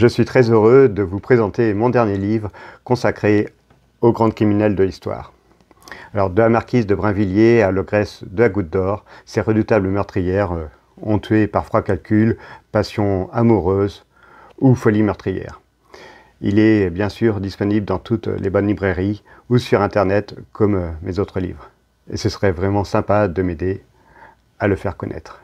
Je suis très heureux de vous présenter mon dernier livre consacré aux grandes criminels de l'histoire. Alors, de la marquise de Brinvilliers à l'ogresse de la Goutte d'Or, ces redoutables meurtrières euh, ont tué par froid calcul, passion amoureuse ou folie meurtrière. Il est bien sûr disponible dans toutes les bonnes librairies ou sur Internet comme euh, mes autres livres. Et ce serait vraiment sympa de m'aider à le faire connaître.